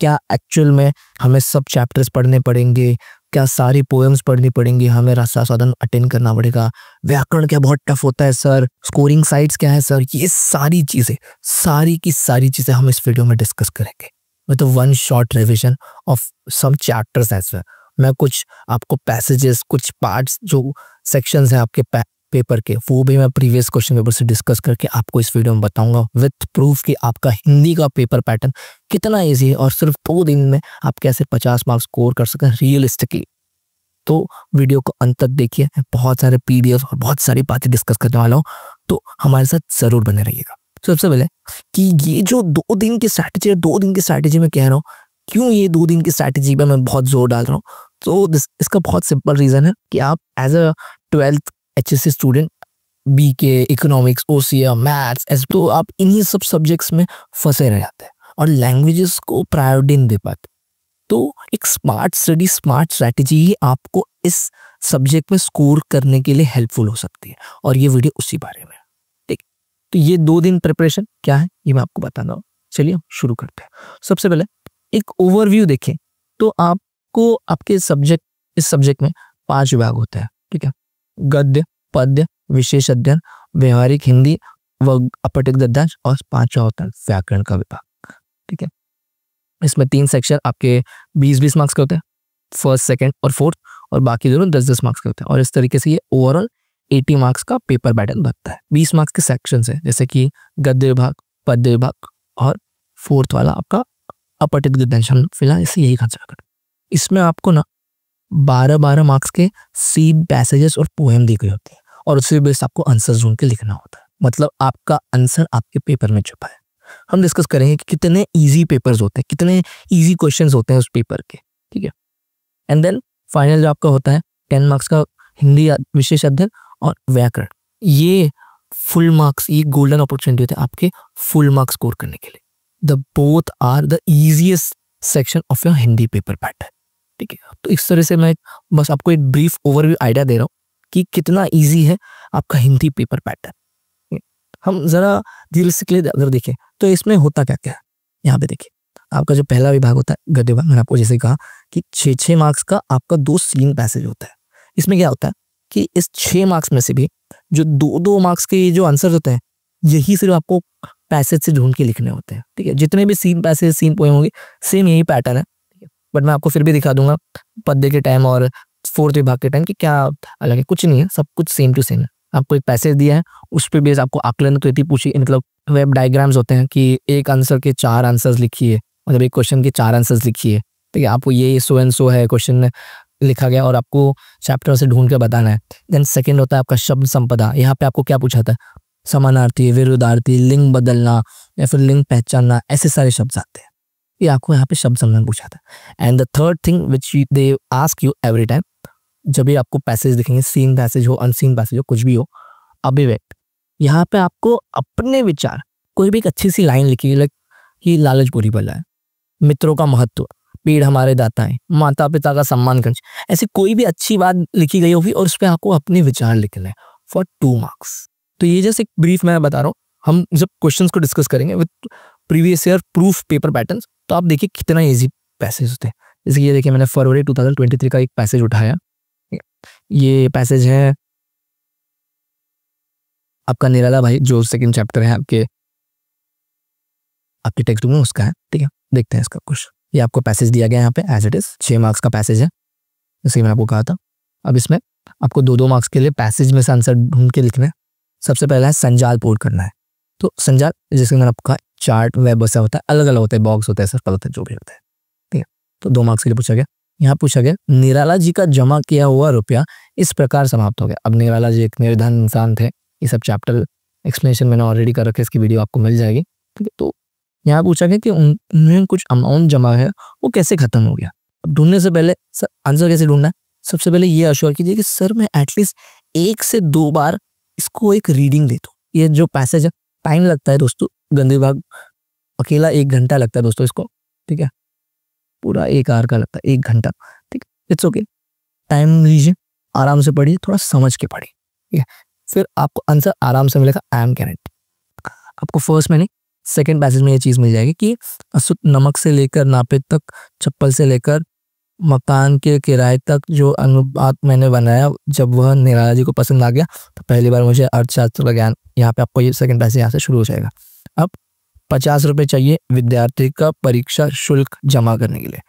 क्या एक्चुअल में हमें सब चैप्टर्स पढ़ने पड़ेंगे क्या सारी पोएम्स पढ़नी पड़ेंगी हमें रास्ता साधन अटेंड करना पड़ेगा व्याकरण क्या बहुत टफ होता है सर स्कोरिंग साइट्स क्या है सर ये सारी चीज़ें सारी की सारी चीज़ें हम इस वीडियो में डिस्कस करेंगे तो one short revision of some chapters as well मैं कुछ आपको पैसेजेस कुछ पार्ट्स जो सेक्शंस हैं आपके पेपर के वो भी मैं प्रीवियस क्वेश्चन पेपर से डिस्कस करके आपको इस वीडियो में बताऊंगा विथ प्रूफ कि आपका हिंदी का पेपर पैटर्न कितना ईजी है और सिर्फ दो दिन में आप कैसे पचास मार्क्स स्कोर कर सकें रियलिस्टिकली तो वीडियो को अंत तक देखिए बहुत सारे पी और बहुत सारी बातें डिस्कस करने वाला हूँ तो हमारे साथ ज़रूर बने रहिएगा सबसे पहले कि ये जो दो दिन की स्ट्रैटेजी है दो दिन की स्ट्रैटेजी में कह रहा हूँ क्यों ये दो दिन की स्ट्रैटेजी पर मैं बहुत जोर डाल रहा हूँ तो इसका बहुत सिंपल रीज़न है कि आप as a twelfth H S student B के economics O C M maths S तो आप इन्हीं सब सब्जेक्ट्स में फंसे रह जाते हैं और लैंग्वेजेस को प्रायोरिटी नहीं दे पाते तो एक स्मार्ट स्टडी स्मार्ट स्ट्रैटेजी ही आपको इस सब्जेक्ट में स्कोर करने के लिए हेल्पफुल हो सकती है और ये वीडियो उसी बारे में ठीक तो ये दो दिन प्रिपरेशन क्या है ये मैं आपको बताना हूँ चलिए हम शुरू करते हैं सबसे पहले एक ओवरव्यू देखें तो आपको आपके सब्जेक्ट इस सब्जेक्ट में पांच विभाग होता है ठीक है गद्य पद्य विशेष अध्ययन व्यवहारिक हिंदी व अपटिक दद्यांश और पांचवा होता है व्याकरण का विभाग ठीक है इसमें तीन सेक्शन आपके बीस बीस मार्क्स के होते हैं फर्स्ट सेकेंड और फोर्थ और बाकी दोनों दस दस मार्क्स के होते हैं और इस तरीके से ये ओवरऑल एटी मार्क्स का पेपर बैटल बनता है बीस मार्क्स के सेक्शन है जैसे कि गद्य विभाग पद्य विभाग और फोर्थ वाला आपका अपटित गद्यांश हम फिलहाल इसे यही खर्चा कर इसमें आपको ना बारह बारह मार्क्स के सी पैसेजेस और पोएम दी गई होती है और उसी बेस आपको आंसर ढूंढ के लिखना होता है मतलब आपका आंसर आपके पेपर में छुपा है हम डिस्कस करेंगे कि कितने ईजी पेपर्स होते हैं कितने ईजी क्वेश्चन होते हैं उस पेपर के ठीक है एंड देन फाइनल जो आपका होता है टेन मार्क्स का हिंदी विशेष अध्ययन और व्याकरण ये फुल मार्क्स ये गोल्डन अपॉर्चुनिटी होते हैं आपके फुल मार्क्स स्कोर करने के लिए the both are the easiest section of your Hindi paper pattern ठीक है तो इस तरह से मैं बस आपको एक ब्रीफ ओवरव्यू आइडिया दे रहा हूँ कि कितना ईजी है आपका हिंदी पेपर पैटर्न हम ज़रा दिल से क्लियर अगर देखें तो इसमें होता क्या क्या है यहाँ पे देखिए आपका जो पहला विभाग होता है गद्य विभाग मैंने आपको जैसे कहा कि छः छः मार्क्स का आपका दो सीन पैसेज होता है इसमें क्या होता है कि इस छः मार्क्स में से भी जो दो दो मार्क्स के जो आंसर होते हैं यही सिर्फ आपको पैसेज से ढूंढ के लिखने होते हैं ठीक है जितने भी सीन पैसेज सीन पोए होंगे सेम यही पैटर्न है बट मैं आपको फिर भी दिखा दूंगा पद्य के टाइम और फोर्थ विभाग के टाइम कि क्या अलग है कुछ नहीं है सब कुछ सेम टू सेम है आपको एक पैसेज दिया है उस पर बेस आपको आकलन कृति तो पूछी मतलब वेब डायग्राम्स होते हैं कि एक आंसर के चार आंसर्स लिखिए मतलब एक क्वेश्चन के चार आंसर्स लिखिए ठीक है आपको ये सो एंड सो है क्वेश्चन लिखा गया और आपको चैप्टर से ढूंढ कर बताना है देन सेकेंड होता है आपका शब्द संपदा यहाँ पे आपको क्या पूछा था समानार्थी विरुद्धार्थी लिंग बदलना या फिर लिंग पहचानना ऐसे सारे शब्द आते हैं ये आपको यहाँ पे शब्द संलग्न पूछा था and the third thing which they ask you every time जब भी आपको पैसेज दिखेंगे सीन पैसेज हो अनसीन पैसेज हो कुछ भी हो अभिव्यक्त यहाँ पे आपको अपने विचार कोई भी एक अच्छी सी लाइन लिखी लाइक ये लालच बुरी बल है मित्रों का महत्व पेड़ हमारे दाता है माता पिता का सम्मान कर ऐसी कोई भी अच्छी बात लिखी गई होगी और उस पर आपको अपने विचार लिखना है फॉर टू मार्क्स तो ये जैसे एक ब्रीफ मैं बता रहा हूँ हम जब क्वेश्चंस को डिस्कस करेंगे with previous year proof paper patterns तो आप देखिए कितना ईजी पैसेज होते हैं जैसे ये देखिए मैंने फरवरी थ्री का एक पैसेज उठाया ये पैसेज है आपका निराला भाई जो सेकंड चैप्टर है आपके आपके टेक्स्ट में उसका है ठीक है देखते हैं इसका कुछ ये आपको पैसेज दिया गया है यहाँ पे एज इट इज छः मार्क्स का पैसेज है जैसे मैं आपको कहा था अब इसमें आपको दो दो मार्क्स के लिए पैसेज में से आंसर ढूंढ के लिखना है सबसे पहला है संजाल पोर्ट करना है तो संजाल जैसे मैंने आपको कहा चार्ट वेब ऐसा होता है अलग अलग होता है बॉक्स होता है सर गलत है जो भी होता है ठीक है तो दो मार्क्स के लिए पूछा गया यहाँ पूछा गया निराला जी का जमा किया हुआ रुपया इस प्रकार समाप्त हो गया अब निराला जी एक निर्धन इंसान थे ये सब चैप्टर एक्सप्लेनेशन मैंने ऑलरेडी कर रखे इसकी वीडियो आपको मिल जाएगी ठीक है तो यहाँ पूछा गया कि उन्हें कुछ अमाउंट जमा है वो कैसे खत्म हो गया अब ढूंढने से पहले सर आंसर कैसे ढूंढना है सबसे पहले ये अश्योर कीजिए कि सर मैं एटलीस्ट एक से दो बार इसको एक रीडिंग दे दूँ ये जो पैसेज है टाइम लगता है दोस्तों गंदे बाग अकेला एक घंटा लगता है दोस्तों इसको ठीक है पूरा एक आर का लगता है एक घंटा ठीक इट्स ओके टाइम लीजिए आराम से पढ़िए थोड़ा समझ के पढ़िए ठीक है फिर आपको आंसर आराम से मिलेगा आई एम कैनेट आपको फर्स्ट में नहीं सेकेंड पैसेज में ये चीज़ मिल जाएगी कि अशुद्ध नमक से लेकर नापे तक चप्पल से लेकर मकान के किराए तक जो अनुपात मैंने बनाया जब वह निराला जी को पसंद आ गया तो पहली बार मुझे अर्थशास्त्र का ज्ञान यहाँ पे आपको ये सेकंड पैसे यहाँ से शुरू हो जाएगा अब पचास रुपये चाहिए विद्यार्थी का परीक्षा शुल्क जमा करने के लिए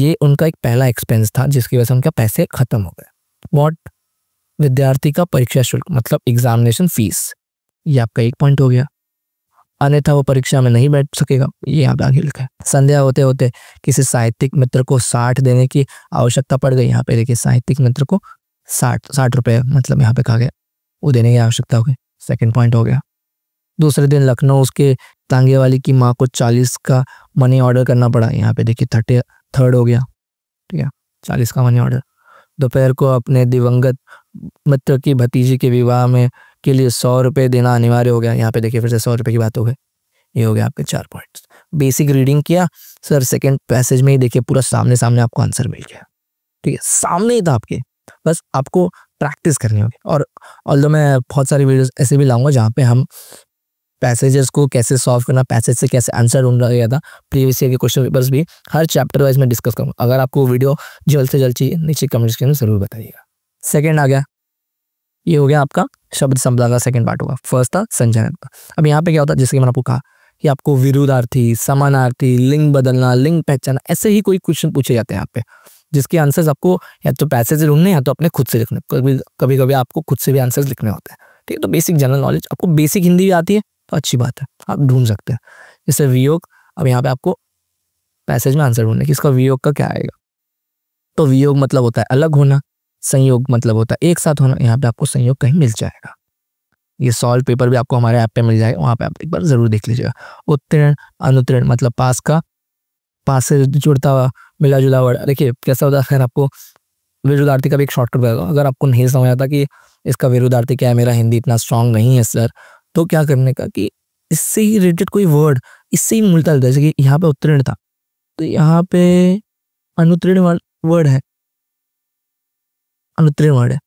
ये उनका एक पहला एक्सपेंस था जिसकी वजह से उनका पैसे खत्म हो गए वॉट विद्यार्थी का परीक्षा शुल्क मतलब एग्जामिनेशन फीस ये आपका एक पॉइंट हो गया अन्यथा वो परीक्षा में नहीं बैठ सकेगा ये आप आगे लिखा है संध्या होते होते किसी साहित्यिक मित्र को साठ देने की आवश्यकता पड़ गई यहाँ पे देखिए साहित्यिक मित्र को साठ साठ रुपये मतलब यहाँ पे कहा गया वो देने की आवश्यकता हो गई सेकेंड पॉइंट हो गया दूसरे दिन लखनऊ उसके तांगे वाली की माँ को चालीस का मनी ऑर्डर करना पड़ा यहाँ पे देखिए थर्टी थर्ड हो गया ठीक है चालीस का मनी ऑर्डर दोपहर को अपने दिवंगत मित्र की भतीजी के विवाह में के लिए सौ रुपये देना अनिवार्य हो गया यहाँ पे देखिए फिर से सौ रुपये की बात हो गई ये हो गया आपके चार पॉइंट्स बेसिक रीडिंग किया सर सेकेंड पैसेज में ही देखिए पूरा सामने सामने आपको आंसर मिल गया ठीक है सामने ही था आपके बस आपको प्रैक्टिस करनी होगी और ऑल मैं बहुत सारी वीडियोस ऐसे भी लाऊंगा जहाँ पे हम पैसेजेस को कैसे सॉल्व करना पैसेज से कैसे आंसर ढूंढा गया था प्रीवियस ईयर के क्वेश्चन पेपर्स भी हर चैप्टर वाइज मैं डिस्कस करूँगा अगर आपको वीडियो जल्द से जल्द चाहिए नीचे कमेंट सेक्शन में जरूर बताइएगा सेकेंड आ गया ये हो गया आपका शब्द संपदा का सेकेंड पार्ट होगा फर्स्ट था संचयन का अब यहाँ पे क्या होता है जैसे कि मैंने आपको कहा कि आपको विरोधार्थी समानार्थी लिंग बदलना लिंग पहचाना ऐसे ही कोई क्वेश्चन पूछे जाते हैं यहाँ पे जिसके आंसर्स आपको या तो पैसे से ढूंढने या तो अपने खुद से लिखने कभी कभी कभी आपको खुद से भी आंसर्स लिखने होते हैं ठीक है तो बेसिक जनरल नॉलेज आपको बेसिक हिंदी भी आती है तो अच्छी बात है आप ढूंढ सकते हैं जैसे वियोग अब यहाँ पे आपको पैसेज में आंसर ढूंढना कि इसका वियोग का क्या आएगा तो वियोग मतलब होता है अलग होना संयोग मतलब होता है एक साथ होना यहाँ पे आपको संयोग कहीं मिल जाएगा ये सॉल्व पेपर भी आपको हमारे ऐप पे मिल जाएगा वहाँ पे आप एक बार ज़रूर देख लीजिएगा उत्तीर्ण अनुत्तीर्ण मतलब पास का पास से जुड़ता हुआ मिला जुला वर्ड देखिए कैसा होता है खैर आपको विरुद्धार्थी का भी एक शॉर्टकट बताता अगर आपको नहीं समझ आता कि इसका विरुद्धार्थी क्या है मेरा हिंदी इतना स्ट्रांग नहीं है सर तो क्या करने का कि इससे ही रिलेटेड कोई वर्ड इससे ही मिलता है जैसे कि यहाँ पे उत्तीर्ण था तो यहाँ पे अनुत्तीर्ण वर्ड है अनुत्तीर्ण वर्ड है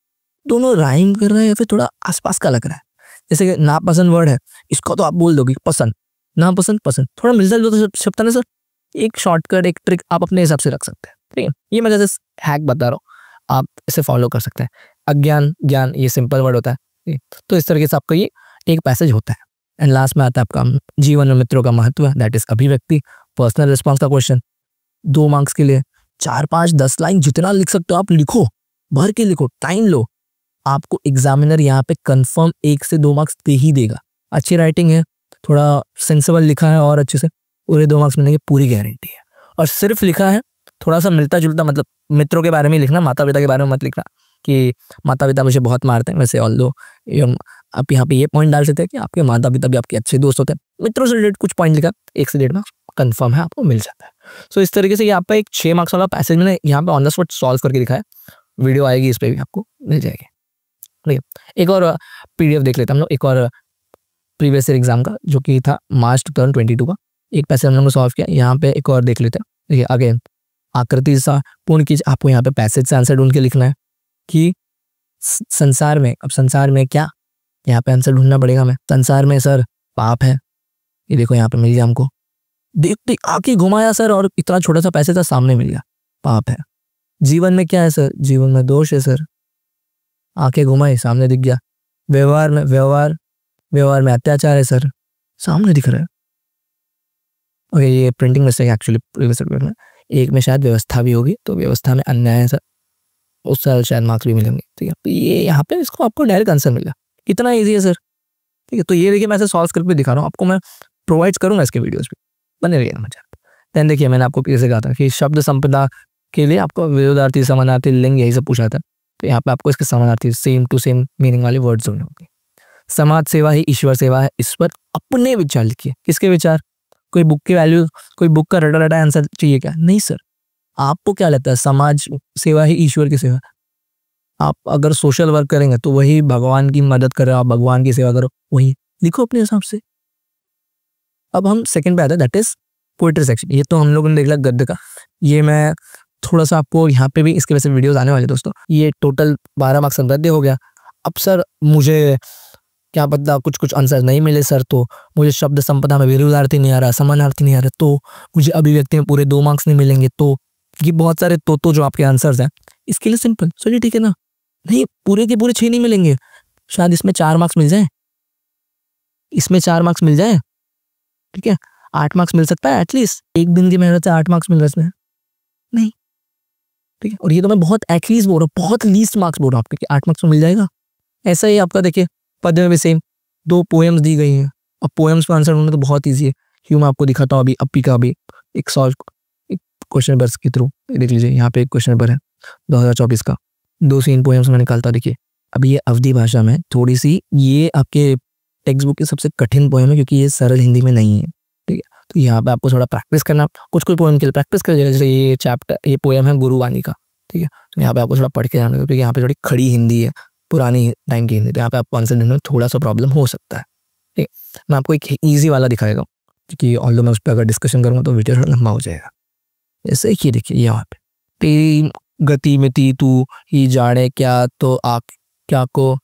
दोनों राइम कर रहे हैं या फिर थोड़ा आसपास का लग रहा है जैसे कि नापसंद वर्ड है इसको तो आप बोल दोगे पसंद नापसंद पसंद थोड़ा मिलता जुलता शब्द ना सर एक शॉर्टकट एक ट्रिक आप अपने हिसाब से रख सकते हैं ठीक है ये मैं जैसे हैक बता रहा हूँ आप इसे फॉलो कर सकते हैं अज्ञान ज्ञान ये सिंपल वर्ड होता है तो इस तरीके से आपका ये एक पैसेज होता है एंड लास्ट में आता है आपका जीवन में मित्रों का महत्व दैट इज अभिव्यक्ति पर्सनल रिस्पॉन्स का क्वेश्चन दो मार्क्स के लिए चार पांच दस लाइन जितना लिख सकते हो आप लिखो भर के लिखो टाइम लो आपको एग्जामिनर यहाँ पे कंफर्म एक से दो मार्क्स दे ही देगा अच्छी राइटिंग है थोड़ा सेंसेबल लिखा है और अच्छे से पूरे दो मार्क्स मिलने की पूरी गारंटी है और सिर्फ लिखा है थोड़ा सा मिलता जुलता मतलब मित्रों के बारे में लिखना माता पिता के बारे में मत लिखना कि माता पिता मुझे बहुत मारते हैं वैसे ऑल दो um, आप यहाँ पे ये पॉइंट डाल सकते हैं कि आपके माता पिता भी आपके अच्छे दोस्त होते हैं मित्रों से रिलेटेड कुछ पॉइंट लिखा एक से डेढ़ मार्क्स कन्फर्म है आपको मिल जाता है सो so, इस तरीके से यहाँ पे एक छः मार्क्स वाला पैसेज मैंने यहाँ पे ऑन द स्पॉट सॉल्व करके दिखाया वीडियो आएगी इस पर भी आपको मिल जाएगी ठीक है एक और पी देख लेते हैं हम लोग एक और प्रीवियस ईयर एग्जाम का जो कि था March two thousand twenty two का एक पैसेज हम लोग ने सॉल्व किया यहाँ पे एक और देख लेते हैं देखिए अगेन आकृति सा पूर्ण कीजिए आपको यहाँ पे पैसेज से आंसर ढूंढ के लिखना है कि संसार में अब संसार में क्या यहाँ पे आंसर ढूंढना पड़ेगा हमें संसार में सर पाप है ये देखो यहाँ पे मिल गया हमको देख देख आके घुमाया सर और इतना छोटा सा पैसे था सामने मिल गया पाप है जीवन में क्या है सर जीवन में दोष है सर आके घुमाई सामने दिख गया व्यवहार में व्यवहार व्यवहार में अत्याचार है सर सामने दिख रहा है ओके ये प्रिंटिंग मिस्टेक एक्चुअली में एक में शायद व्यवस्था भी होगी तो व्यवस्था में अन्याय है सर उस साल शायद मार्क्स भी मिलेंगे ठीक है तो ये यहाँ पे इसको आपको डायरेक्ट आंसर मिला इतना ईजी है सर ठीक है तो ये देखिए मैं ऐसे सॉल्व करके दिखा रहा हूँ आपको मैं प्रोवाइड करूँगा इसके वीडियोज भी बने रहिए मजा देन देखिए मैंने आपको फिर से कहा था कि शब्द संपदा के लिए आपको विरोधार्थी समानार्थी लिंग यही सब पूछा था तो यहाँ पे आपको इसके समानार्थी सेम टू सेम मीनिंग वाले वर्ड्स होने होंगे समाज सेवा ही ईश्वर सेवा है इस पर अपने विचार लिखिए किसके विचार कोई बुक की वैल्यू कोई बुक का रटा रटा आंसर चाहिए क्या नहीं सर आपको क्या लगता है समाज सेवा ही ईश्वर की सेवा आप अगर सोशल वर्क करेंगे तो वही भगवान की मदद करो आप भगवान की सेवा करो वही लिखो अपने हिसाब से अब हम सेकेंड पे आते हैं दैट इज पोइट्री सेक्शन ये तो हम लोगों ने देख लिया गद्य का ये मैं थोड़ा सा आपको यहाँ पे भी इसके वैसे वीडियोस आने वाले दोस्तों ये टोटल बारह मार्क्स गद्य हो गया अब सर मुझे क्या पता कुछ कुछ आंसर नहीं मिले सर तो मुझे शब्द संपदा में विरोधार्थी नहीं आ रहा समानार्थी नहीं आ रहा तो मुझे अभिव्यक्ति में पूरे दो मार्क्स नहीं मिलेंगे तो ये बहुत सारे तो तो जो आपके आंसर्स हैं इसके लिए सिंपल सोचिए ठीक है ना नहीं पूरे के पूरे छह नहीं मिलेंगे शायद इसमें चार मार्क्स मिल जाए इसमें चार मार्क्स मिल जाए ठीक है आठ मार्क्स मिल सकता है एटलीस्ट एक दिन की मेहनत से आठ मार्क्स मिल रहे इसमें नहीं ठीक है और ये तो मैं बहुत एटलीस्ट बोल रहा हूँ बहुत लीस्ट मार्क्स बोल रहा हूँ आपके आठ मार्क्स में तो मिल जाएगा ऐसा ही आपका देखिए पद में भी सेम दो पोएम्स दी गई हैं अब पोएम्स का आंसर होना तो बहुत ईजी है क्यों मैं आपको दिखाता हूँ अभी अपी का अभी एक सॉल्व एक क्वेश्चन बर्स के थ्रू देख लीजिए यहाँ पे एक क्वेश्चन पेपर है दो का दो सीन पोएम्स में निकालता हूँ देखिए अब ये अवधि भाषा में थोड़ी सी ये आपके टेक्स्ट बुक की सबसे कठिन पोएम है क्योंकि ये सरल हिंदी में नहीं है ठीक है तो यहाँ पे आपको थोड़ा प्रैक्टिस करना कुछ कुछ पोएम के लिए प्रैक्टिस कर जैसे ये चैप्टर ये पोएम है गुरुवाणी का ठीक है तो यहाँ पे आपको थोड़ा पढ़ के जाना क्योंकि यहाँ पे थोड़ी खड़ी हिंदी है पुरानी टाइम की हिंदी तो यहाँ पे आपको आंसर देने में थोड़ा सा प्रॉब्लम हो सकता है ठीक है मैं आपको एक ईजी वाला दिखाएगा क्योंकि ऑल मैं उस पर अगर डिस्कशन करूँगा तो वीडियो थोड़ा लंबा हो जाएगा जैसे ये देखिए यहाँ पे गति में तू ही जाने क्या तो आख क्या को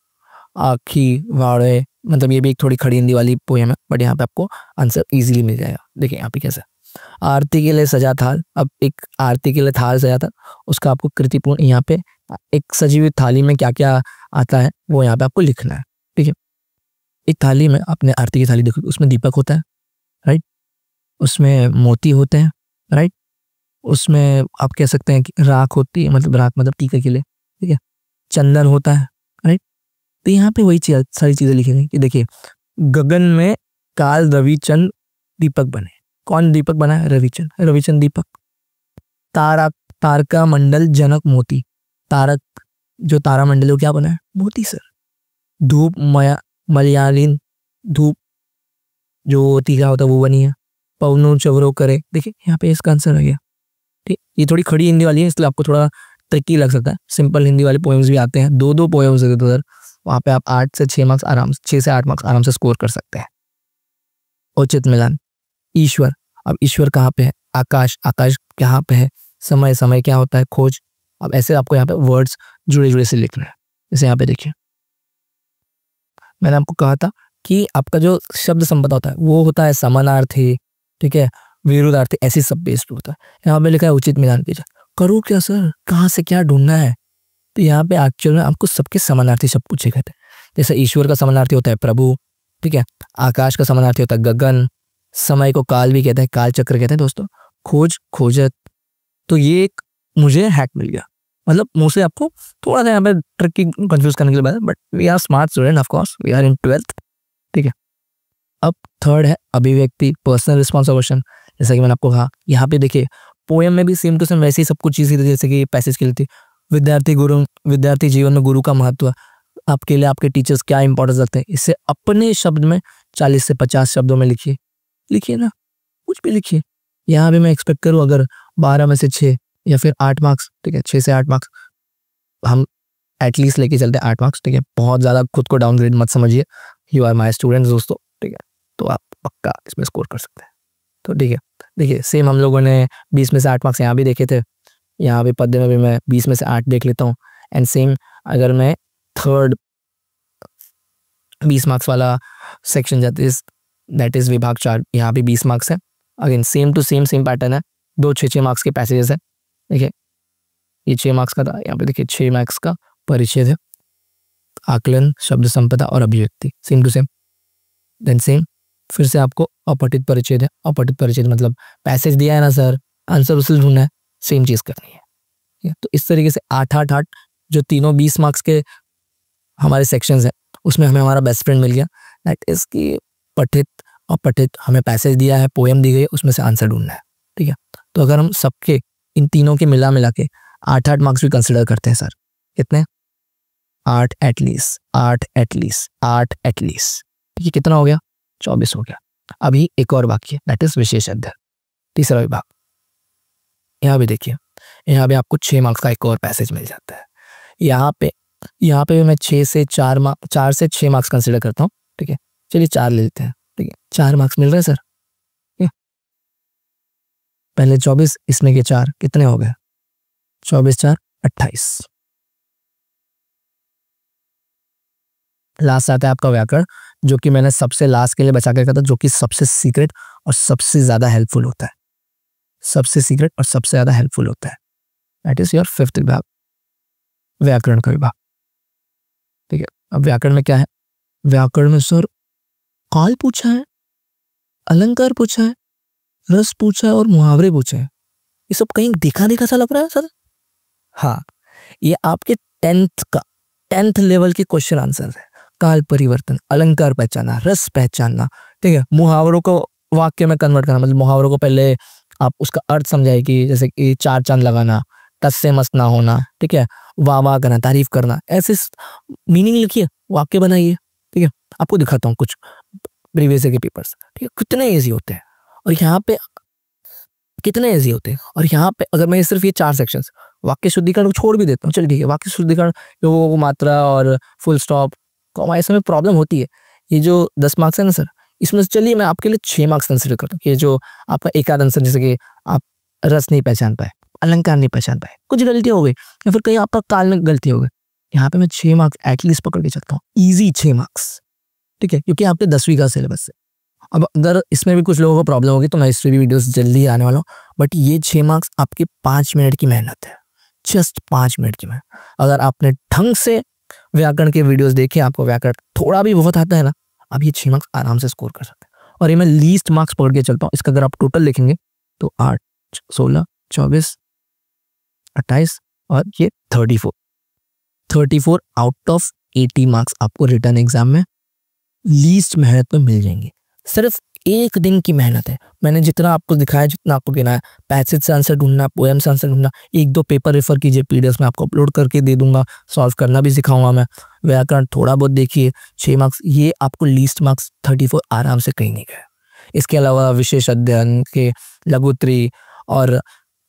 आखी वाड़े मतलब ये भी एक थोड़ी खड़ी हिंदी वाली पोएम है बट यहाँ पे आपको आंसर इजीली मिल जाएगा देखिए यहाँ पे कैसे आरती के लिए सजा थाल अब एक आरती के लिए थाल सजा था उसका आपको कृतिपूर्ण यहाँ पे एक सजी हुई थाली में क्या क्या आता है वो यहाँ पे आपको लिखना है ठीक है एक थाली में आपने आरती की थाली देखो उसमें दीपक होता है राइट उसमें मोती होते हैं राइट उसमें आप कह सकते हैं कि राख होती है मतलब राख मतलब टीका के लिए ठीक है चंदन होता है राइट तो यहाँ पे वही चीज सारी चीज़ें लिखी गई कि देखिए गगन में काल रविचंद दीपक बने कौन दीपक बना है रविचंद रविचंद दीपक तारा तारका मंडल जनक मोती तारक जो तारामंडल मंडल क्या बना है मोती सर धूप मया मलयालिन धूप जो टीका होता है वो बनी है पवनों चवरों करे देखिए यहाँ पे इसका आंसर आ गया ये थोड़ी खड़ी हिंदी वाली है इसलिए आपको थोड़ा ट्रिकी लग सकता है सिंपल हिंदी वाले पोएम्स भी आते हैं दो दो पोएम्स इधर उधर वहाँ पे आप आठ से छः मार्क्स आराम से छः से आठ मार्क्स आराम से स्कोर कर सकते हैं उचित मिलान ईश्वर अब ईश्वर कहाँ पे है आकाश आकाश कहाँ पे है समय समय क्या होता है खोज अब ऐसे आपको यहाँ पे वर्ड्स जुड़े जुड़े से लिख रहे हैं जैसे यहाँ पे देखिए मैंने आपको कहा था कि आपका जो शब्द संपदा होता है वो होता है समानार्थी ठीक है विरोधार्थी ऐसी सब बेस्ड होता है यहाँ पे लिखा है उचित मिलान पेजा करो क्या सर कहाँ से क्या ढूंढना है तो यहाँ पे एक्चुअल में आपको सबके समानार्थी सब पूछे गए थे जैसे ईश्वर का समानार्थी होता है प्रभु ठीक है आकाश का समानार्थी होता है गगन समय को काल भी कहते हैं काल चक्र कहते हैं दोस्तों खोज खोजत तो ये एक मुझे हैक मिल गया मतलब मुझसे आपको थोड़ा सा यहाँ पे ट्रिक की कन्फ्यूज करने के लिए बात but we are smart student of course we are in twelfth ठीक है अब थर्ड है अभिव्यक्ति पर्सनल रिस्पॉन्स जैसा कि मैंने आपको कहा यहाँ पे देखिए पोएम में भी सेम टू सेम वैसे ही सब कुछ चीज़ें जैसे कि पैसेज के लिए थी विद्यार्थी गुरु विद्यार्थी जीवन में गुरु का महत्व आपके लिए आपके टीचर्स क्या इंपॉर्टेंस रखते हैं इसे अपने शब्द में चालीस से पचास शब्दों में लिखिए लिखिए ना कुछ भी लिखिए यहाँ भी मैं एक्सपेक्ट करूँ अगर बारह में से छः या फिर आठ मार्क्स ठीक है छः से आठ मार्क्स हम एटलीस्ट लेके चलते हैं आठ मार्क्स ठीक है बहुत ज़्यादा खुद को डाउनग्रेड मत समझिए यू आर माई स्टूडेंट्स दोस्तों ठीक है तो आप पक्का इसमें स्कोर कर सकते हैं तो ठीक है देखिए सेम हम लोगों ने बीस में से आठ मार्क्स यहाँ भी देखे थे यहाँ पे पद्य में भी मैं बीस में से आठ देख लेता हूँ एंड सेम अगर मैं थर्ड बीस मार्क्स वाला सेक्शन जाते इस दैट इज़ विभाग चार यहाँ भी बीस मार्क्स है again same to same same pattern है दो छः छः मार्क्स के पैसेजेस है देखिए ये छः मार्क्स का था यहाँ पे देखिए छः मार्क्स का परिचय है आकलन शब्द संपदा और अभिव्यक्ति same to same then same फिर से आपको अपठित परिचय है अपठित परिचय मतलब पैसेज दिया है ना सर आंसर उसे ढूंढना है सेम चीज़ करनी है ठीक है तो इस तरीके से आठ आठ आठ जो तीनों बीस मार्क्स के हमारे सेक्शंस हैं उसमें हमें हमारा बेस्ट फ्रेंड मिल गया दैट इज़ कि पठित और पठित हमें पैसेज दिया है पोएम दी गई है उसमें से आंसर ढूंढना है ठीक है तो अगर हम सबके इन तीनों के मिला मिला के आठ आठ मार्क्स भी कंसिडर करते हैं सर कितने आठ एटलीस्ट आठ एटलीस्ट आठ एटलीस्ट ठीक है कितना हो गया चौबीस हो गया अभी एक और वाक्य दैट इज विशेष अध्ययन तीसरा विभाग यहाँ भी देखिए यहाँ भी आपको छः मार्क्स का एक और पैसेज मिल जाता है यहाँ पे यहाँ पे भी मैं छः से चार मार्क्स चार से छः मार्क्स कंसिडर करता हूँ ठीक है चलिए चार ले लेते हैं ठीक है चार मार्क्स मिल रहे हैं सर हम्म। पहले चौबीस इसमें के चार कितने हो गए चौबीस चार अट्ठाईस लास्ट आता है आपका व्याकरण जो कि मैंने सबसे लास्ट के लिए बचा के रखा था जो कि सबसे सीक्रेट और सबसे ज़्यादा हेल्पफुल होता है सबसे सीक्रेट और सबसे ज़्यादा हेल्पफुल होता है दैट इज़ योर फिफ्थ विभाग व्याकरण का विभाग ठीक है अब व्याकरण में क्या है व्याकरण में सर काल पूछा है अलंकार पूछा है रस पूछा है और मुहावरे पूछे हैं ये सब कहीं देखा देखा सा लग रहा है सर हाँ ये आपके टेंथ का टेंथ लेवल के क्वेश्चन आंसर है काल परिवर्तन अलंकार पहचानना रस पहचानना ठीक है मुहावरों को वाक्य में कन्वर्ट करना मतलब मुहावरों को पहले आप उसका अर्थ समझाए कि जैसे कि चार चांद लगाना टस से ना होना ठीक है वाह वाह करना तारीफ करना ऐसे मीनिंग लिखिए वाक्य बनाइए ठीक है आपको दिखाता हूँ कुछ प्रीवियस के पेपर्स ठीक है कितने ईजी होते हैं और यहाँ पे कितने ईजी होते हैं और यहाँ पे अगर मैं सिर्फ ये चार सेक्शंस वाक्य शुद्धिकरण को छोड़ भी देता हूँ चलिए ठीक है वाक्य शुद्धिकरण को मात्रा और फुल स्टॉप तो हमारे इसमें प्रॉब्लम होती है ये जो दस मार्क्स है ना सर इसमें से चलिए मैं आपके लिए छः मार्क्स कंसिडर करता हूँ ये जो आपका एक आध आंसर जैसे कि आप रस नहीं पहचान पाए अलंकार नहीं पहचान पाए कुछ गलती हो गई या फिर कहीं आपका काल में गलती हो गई यहाँ पे मैं छः मार्क्स एटलीस्ट पकड़ के चलता हूँ ईजी छः मार्क्स ठीक है क्योंकि आपके दसवीं का सिलेबस है अब अगर इसमें भी कुछ लोगों को प्रॉब्लम होगी तो मैं इस भी वीडियोस जल्दी आने वाला हूँ बट ये छः मार्क्स आपके पाँच मिनट की मेहनत है जस्ट पाँच मिनट की मेहनत अगर आपने ढंग से व्याकरण के वीडियोस देखे आपको व्याकरण थोड़ा भी बहुत आता है ना आप ये छः मार्क्स आराम से स्कोर कर सकते हैं और ये मैं लीस्ट मार्क्स पकड़ के चलता हूँ इसका अगर आप टोटल लिखेंगे तो आठ सोलह चौबीस अट्ठाईस और ये thirty four thirty four out of eighty marks आपको रिटर्न एग्जाम में लीस्ट मेहनत में मिल जाएंगे सिर्फ एक दिन की मेहनत है मैंने जितना आपको दिखाया जितना आपको गिनाया पैसेज से आंसर ढूंढना पोएम से आंसर ढूंढना एक दो पेपर रेफर कीजिए पी में आपको अपलोड करके दे दूंगा सॉल्व करना भी सिखाऊंगा मैं व्याकरण थोड़ा बहुत देखिए छः मार्क्स ये आपको लीस्ट मार्क्स थर्टी फोर आराम से कहीं नहीं गए इसके अलावा विशेष अध्ययन के लघुत्री और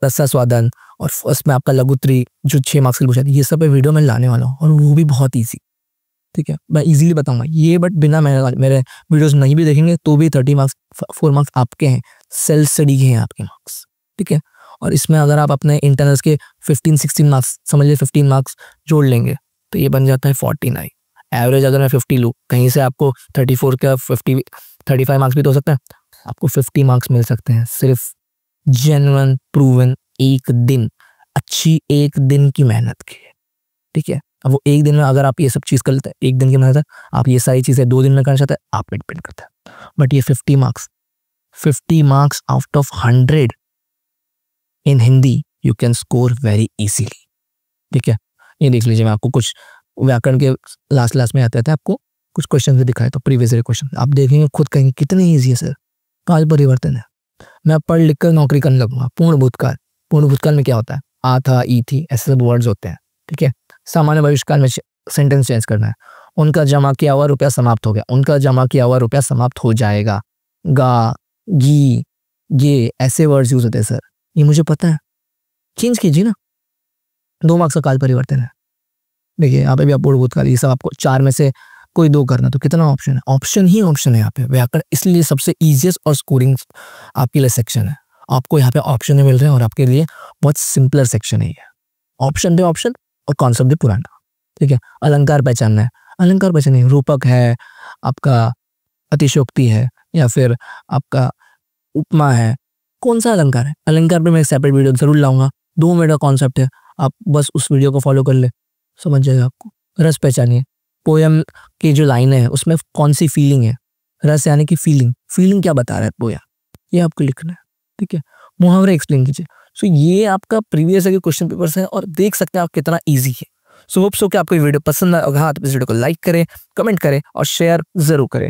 रसास्वादन और फर्स्ट में आपका लघुत्री जो छः मार्क्स के पूछा ये सब वीडियो में लाने वाला हूँ और वो भी बहुत ईजी ठीक है मैं इजीली बताऊंगा ये बट बिना मेरे मेरे वीडियोस नहीं भी देखेंगे तो भी थर्टी मार्क्स फोर मार्क्स आपके हैं सेल्फ स्टडी के हैं आपके मार्क्स ठीक है और इसमें अगर आप अपने इंटरनल्स के फिफ्टीन सिक्सटीन मार्क्स समझिए फिफ्टीन मार्क्स जोड़ लेंगे तो ये बन जाता है फोर्टी नाइन एवरेज अगर मैं फिफ्टी लूँ कहीं से आपको थर्टी फोर का फिफ्टी थर्टी फाइव मार्क्स भी तो हो सकता है आपको फिफ्टी मार्क्स मिल सकते हैं सिर्फ जेनवन प्रूवन एक दिन अच्छी एक दिन की मेहनत की ठीक है अब वो एक दिन में अगर आप ये सब चीज़ कर लेते हैं एक दिन के बनाता है आप ये सारी चीज़ें दो दिन में करना चाहते हैं आप पे डिपेंड करता है बट ये fifty marks fifty marks out of hundred in Hindi you can score very easily ठीक है ये देख लीजिए मैं आपको कुछ व्याकरण के लास्ट लास्ट में आते थे आपको कुछ क्वेश्चन भी दिखाए तो प्रीवियस ईयर क्वेश्चन आप देखेंगे खुद कहेंगे कितने ईजी है सर काल तो परिवर्तन है मैं पढ़ लिख कर नौकरी करने लगूंगा पूर्ण भूतकाल पूर्ण भूतकाल में क्या होता है आ था ई थी ऐसे सब वर्ड्स होते हैं ठीक है सामान्य बहिष्कार में सेंटेंस चेंज करना है उनका जमा किया हुआ रुपया समाप्त हो गया उनका जमा किया हुआ रुपया समाप्त हो जाएगा गा गी ये ऐसे वर्ड्स यूज होते हैं सर ये मुझे पता है चेंज कीजिए ना दो मार्क्स का काल परिवर्तन है देखिए यहाँ पे भी आप बोध काल ये सब आपको चार में से कोई दो करना तो कितना ऑप्शन है ऑप्शन ही ऑप्शन है यहाँ पे व्याकरण इसलिए सबसे ईजिएस्ट और स्कोरिंग आपके लिए सेक्शन है आपको यहाँ पे ऑप्शन मिल रहे हैं और आपके लिए बहुत सिंपलर सेक्शन है ये ऑप्शन पे ऑप्शन और कौन शब्द पुराना ठीक है अलंकार पहचानना है अलंकार पहचानिए रूपक है आपका अतिशोक्ति है या फिर आपका उपमा है कौन सा अलंकार है अलंकार पर मैं एक सेपरेट वीडियो जरूर लाऊंगा दो मिनट का कॉन्सेप्ट है आप बस उस वीडियो को फॉलो कर ले समझ जाएगा आपको रस पहचानिए पोएम की जो लाइन है उसमें कौन सी फीलिंग है रस यानी कि फीलिंग फीलिंग क्या बता रहा है पोया ये आपको लिखना है ठीक है मुहावरे एक्सप्लेन कीजिए सो so, ये आपका प्रीवियस ईयर के क्वेश्चन पेपर्स हैं और देख सकते हैं आप कितना ईजी है सो होप सो कि आपको ये वीडियो पसंद आएगा तो इस वीडियो को लाइक करें कमेंट करें और शेयर जरूर करें